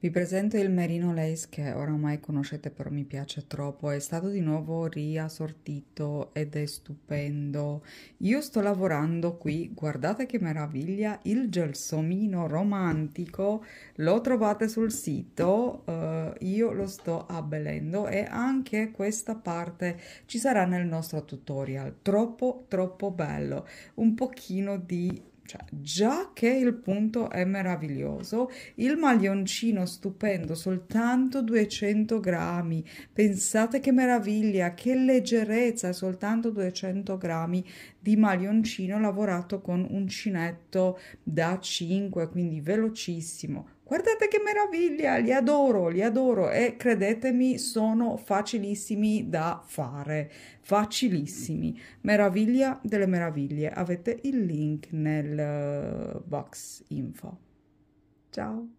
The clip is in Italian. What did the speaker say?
Vi presento il Merino Lace che oramai conoscete però mi piace troppo, è stato di nuovo riassortito ed è stupendo. Io sto lavorando qui, guardate che meraviglia, il gelsomino romantico, lo trovate sul sito, eh, io lo sto abbellendo e anche questa parte ci sarà nel nostro tutorial, troppo troppo bello, un pochino di cioè, già che il punto è meraviglioso, il maglioncino stupendo, soltanto 200 grammi. Pensate che meraviglia, che leggerezza, soltanto 200 grammi di maglioncino lavorato con uncinetto da 5, quindi velocissimo Guardate che meraviglia, li adoro, li adoro e credetemi sono facilissimi da fare, facilissimi. Meraviglia delle meraviglie, avete il link nel eh, box info. Ciao!